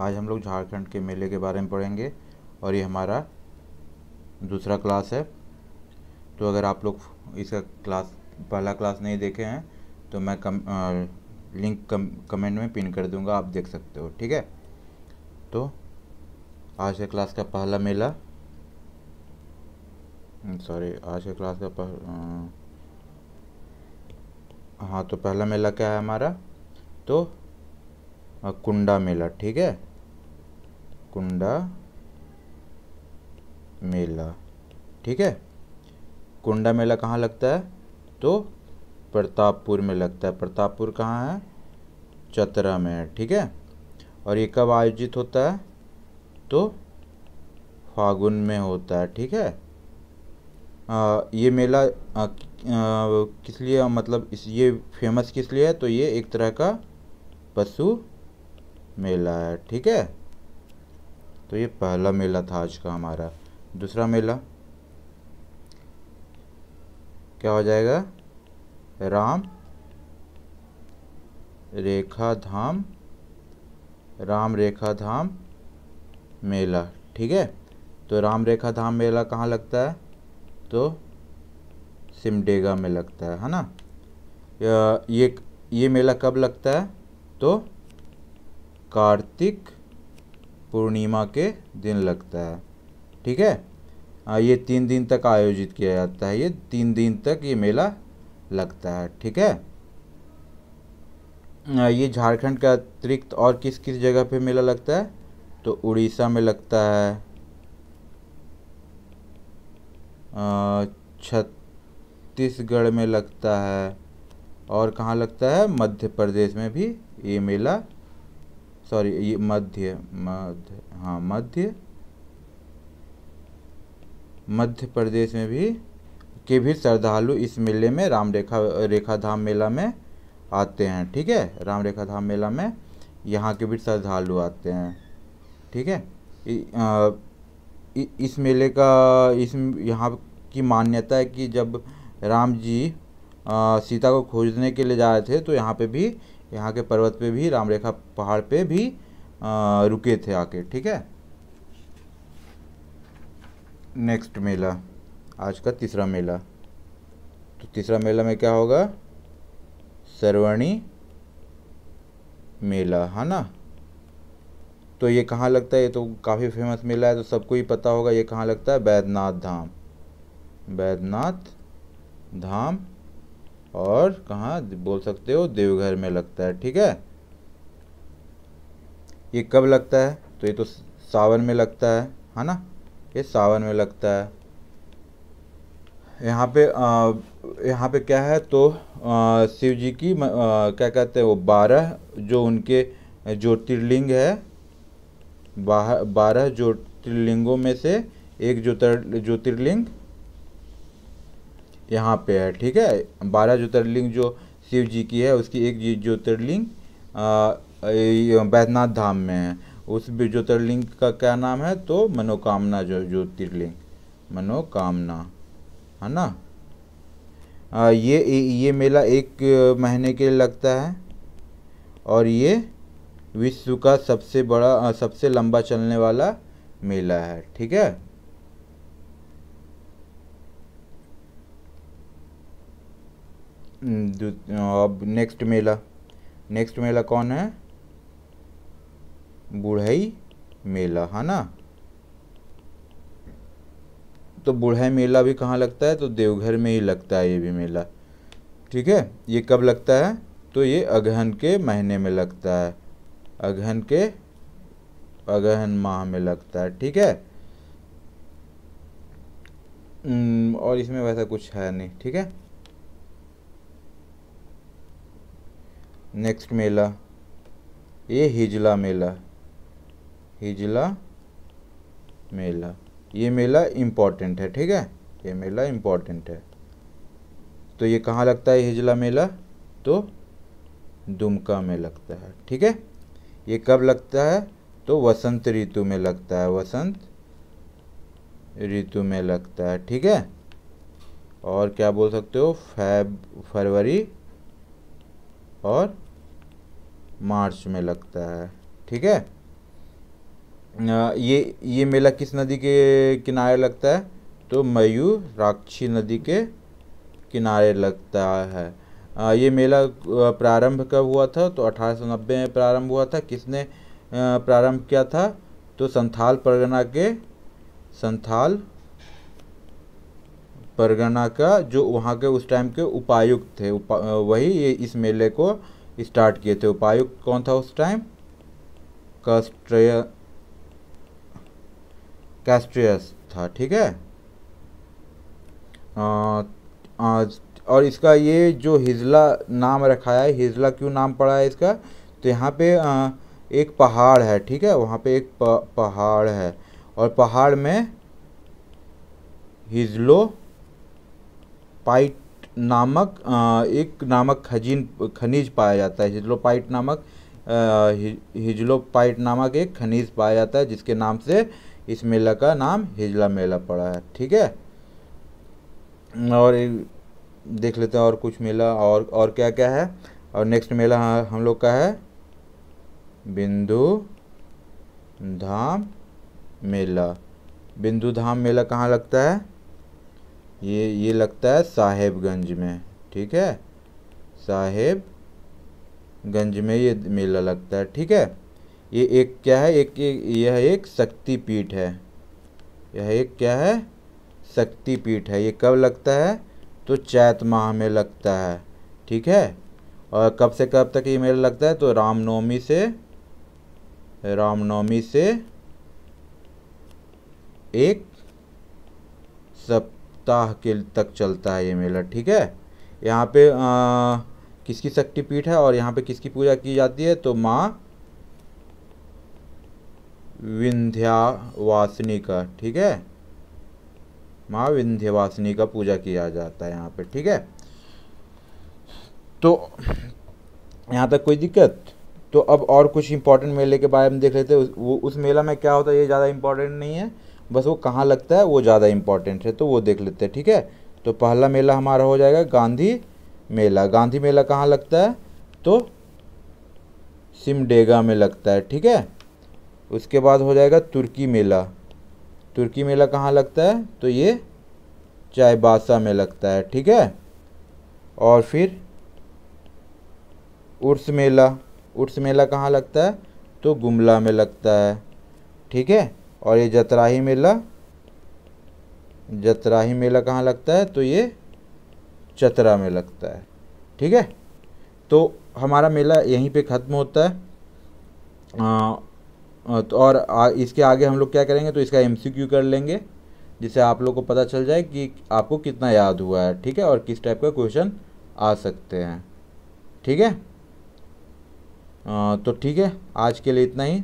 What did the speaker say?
आज हम लोग झारखंड के मेले के बारे में पढ़ेंगे और ये हमारा दूसरा क्लास है तो अगर आप लोग इसका क्लास पहला क्लास नहीं देखे हैं तो मैं कम आ, लिंक कम, कमेंट में पिन कर दूंगा आप देख सकते हो ठीक है तो आज के क्लास का पहला मेला सॉरी हम्म, आज के क्लास का पहला हाँ तो पहला मेला क्या है हमारा तो कुंडा मेला ठीक है कुंडा मेला ठीक है कुंडा मेला कहाँ लगता है तो प्रतापपुर में लगता है प्रतापपुर कहाँ है चतरा में है ठीक है और ये कब आयोजित होता है तो फागुन में होता है ठीक है आ, ये मेला आ, किस लिए मतलब इस ये फेमस किस लिए है तो ये एक तरह का पशु मेला है ठीक है तो ये पहला मेला था आज का हमारा दूसरा मेला क्या हो जाएगा राम रेखा धाम राम रेखा धाम मेला ठीक है तो राम रेखा धाम मेला कहाँ लगता है तो सिमडेगा में लगता है है ना ये ये मेला कब लगता है तो कार्तिक पूर्णिमा के दिन लगता है ठीक है आ, हाँ, ये तीन दिन तक आयोजित किया जाता है ये तीन दिन तक ये मेला लगता है ठीक है आ, हाँ, ये झारखंड के अतिरिक्त और किस किस जगह पे मेला लगता है तो उड़ीसा में लगता है छत्तीसगढ़ में लगता है और कहाँ लगता है मध्य प्रदेश में भी ये मेला सॉरी ये मध्य मध्य हाँ मध्य मध्य प्रदेश में भी के भी श्रद्धालु इस मेले में राम रेखा रेखा धाम मेला में आते हैं ठीक है राम रेखा धाम मेला में यहाँ के भी श्रद्धालु आते हैं ठीक है इस मेले का इस यहाँ की मान्यता है कि जब राम जी आ, सीता को खोजने के लिए जा रहे थे तो यहाँ पे भी यहाँ के पर्वत पे भी राम रेखा पहाड़ पे भी आ, रुके थे आके ठीक है नेक्स्ट मेला आज का तीसरा मेला तो तीसरा मेला में क्या होगा सरवणी मेला है ना तो ये कहाँ लगता है ये तो काफ़ी फेमस मेला है तो सबको ही पता होगा ये कहाँ लगता है बैद्यनाथ धाम बैद्यनाथ धाम और कहाँ बोल सकते हो देवघर में लगता है ठीक है ये कब लगता है तो ये तो सावन में लगता है है ना ये सावन में लगता है यहाँ पे आ, यहाँ पे क्या है तो शिव जी की आ, क्या कहते हैं वो बारह जो उनके ज्योतिर्लिंग है बारह ज्योतिर्लिंगों में से एक ज्योतिर्लिंग ज्योतिर्लिंग यहाँ पे है ठीक है बारह ज्योतिर्लिंग जो शिव जी की है उसकी एक ज्योतिर्लिंग बैद्यनाथ धाम में है उस ज्योतिर्लिंग का क्या नाम है तो मनोकामना जो ज्योतिर्लिंग मनोकामना है ना आ, ये ये मेला एक महीने के लिए लगता है और ये विश्व का सबसे बड़ा सबसे लंबा चलने वाला मेला है ठीक है अब नेक्स्ट मेला नेक्स्ट मेला कौन है बूढ़ई मेला है ना तो बुढ़ई मेला भी कहाँ लगता है तो देवघर में ही लगता है ये भी मेला ठीक है ये कब लगता है तो ये अगहन के महीने में लगता है अगहन के अगहन माह में लगता है ठीक है और इसमें वैसा कुछ है नहीं ठीक है नेक्स्ट मेला ये हिजला मेला हिजला मेला ये मेला इम्पॉर्टेंट है ठीक है ये मेला इम्पॉर्टेंट है तो ये कहाँ लगता है हिजला मेला तो दुमका में लगता है ठीक है ये कब लगता है तो वसंत ऋतु में लगता है वसंत ऋतु में लगता है ठीक है और क्या बोल सकते हो फैब फरवरी और मार्च में लगता है ठीक है ये ये मेला किस नदी के किनारे लगता है तो मयूराक्षी नदी के किनारे लगता है ये मेला प्रारंभ कब हुआ था तो 1890 में प्रारंभ हुआ था किसने प्रारंभ किया था तो संथाल परगना के संथाल परगना का जो वहाँ के उस टाइम के उपायुक्त थे उपा, वही ये इस मेले को स्टार्ट किए थे उपायुक्त कौन था उस टाइम कस्ट्रिय कैस्ट्रियस था ठीक है आ, आ, और इसका ये जो हिजला नाम रखा है हिजला क्यों नाम पड़ा है इसका तो यहाँ पे आ, एक पहाड़ है ठीक है वहाँ पे एक पहाड़ है और पहाड़ में हिजलो पाइट नामक एक नामक खजीन खनिज पाया जाता है हिजलोपाइट नामक हिजलोपाइट नामक एक खनिज पाया जाता है जिसके नाम से इस मेला का नाम हिजला मेला पड़ा है ठीक है और देख लेते हैं और कुछ मेला और और क्या क्या है और नेक्स्ट मेला हाँ, हम लोग का है बिंदु धाम मेला बिंदु धाम मेला कहाँ लगता है ये ये लगता है साहेबगंज में ठीक है साहेब गंज में ये मेला लगता है ठीक है ये एक क्या है एक, एक यह एक शक्ति पीठ है यह एक क्या है शक्ति पीठ है ये कब लगता है तो चैत माह में लगता है ठीक है और कब से कब तक ये मेला लगता है तो रामनवमी से रामनवमी से एक सप्ताह सप्ताह के तक चलता है ये मेला ठीक है यहाँ पे आ, किसकी शक्तिपीठ है और यहाँ पे किसकी पूजा की जाती है तो माँ विंध्यावासिनी का ठीक है माँ विंध्यवासिनी का पूजा किया जाता है यहाँ पे ठीक है तो यहाँ तक कोई दिक्कत तो अब और कुछ इंपॉर्टेंट मेले के बारे में देख लेते हैं उस, उस मेला में क्या होता है ये ज़्यादा इंपॉर्टेंट नहीं है बस वो कहाँ लगता है वो ज़्यादा इम्पॉर्टेंट है तो वो देख लेते हैं ठीक है तो पहला मेला हमारा हो जाएगा गांधी मेला गांधी मेला कहाँ लगता है तो सिमडेगा में लगता है ठीक है उसके बाद हो जाएगा तुर्की मेला तुर्की मेला कहाँ लगता है तो ये चायबासा में लगता है ठीक है और फिर उर्स मेला उर्स मेला कहाँ लगता है तो गुमला में लगता है ठीक है और ये जतराही मेला जतराही मेला कहाँ लगता है तो ये चतरा में लगता है ठीक है तो हमारा मेला यहीं पे ख़त्म होता है आ, तो और आ, इसके आगे हम लोग क्या करेंगे तो इसका एमसीक्यू कर लेंगे जिससे आप लोग को पता चल जाए कि आपको कितना याद हुआ है ठीक है और किस टाइप का क्वेश्चन आ सकते हैं ठीक है आ, तो ठीक है आज के लिए इतना ही